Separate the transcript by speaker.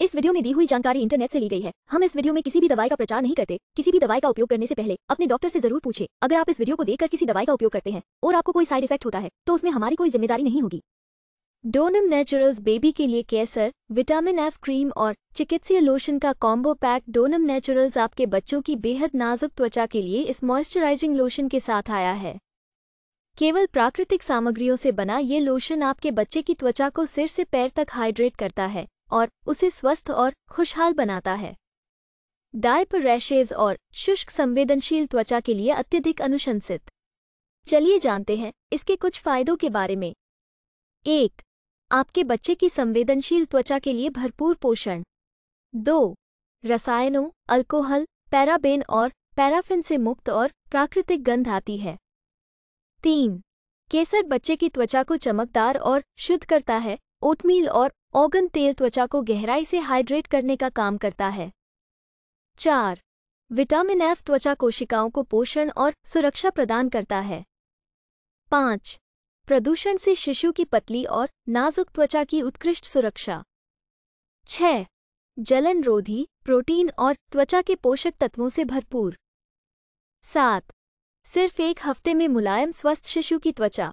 Speaker 1: इस वीडियो में दी हुई जानकारी इंटरनेट से ली गई है हम इस वीडियो में किसी भी दवाई का प्रचार नहीं करते किसी भी दवाई का उपयोग करने से पहले अपने डॉक्टर से जरूर पूछे अगर आप इस वीडियो को देखकर किसी दवाई का उपयोग करते हैं और आपको कोई साइड इफेक्ट होता है तो उसमें हमारी कोई जिम्मेदारी नहीं होगी डोनम नेचुरल्स बेबी के लिए केसर विटामिन एफ क्रीम और चिकित्सीय लोशन का कॉम्बो पैक डोनम नेचुरल्स आपके बच्चों की बेहद नाजुक त्वचा के लिए इस मॉइस्चराइजिंग लोशन के साथ आया है केवल प्राकृतिक सामग्रियों से बना ये लोशन आपके बच्चे की त्वचा को सिर से पैर तक हाइड्रेट करता है और उसे स्वस्थ और खुशहाल बनाता है डायपर रैशेज और शुष्क संवेदनशील त्वचा के लिए अत्यधिक अनुशंसित चलिए जानते हैं इसके कुछ फायदों के बारे में एक आपके बच्चे की संवेदनशील त्वचा के लिए भरपूर पोषण दो रसायनों अल्कोहल पैराबेन और पैराफिन से मुक्त और प्राकृतिक गंध आती है तीन केसर बच्चे की त्वचा को चमकदार और शुद्ध करता है ओटमील और ऑगन तेल त्वचा को गहराई से हाइड्रेट करने का काम करता है चार विटामिन एफ त्वचा कोशिकाओं को पोषण और सुरक्षा प्रदान करता है पाँच प्रदूषण से शिशु की पतली और नाजुक त्वचा की उत्कृष्ट सुरक्षा छ जलन रोधी प्रोटीन और त्वचा के पोषक तत्वों से भरपूर सात सिर्फ एक हफ्ते में मुलायम स्वस्थ शिशु की त्वचा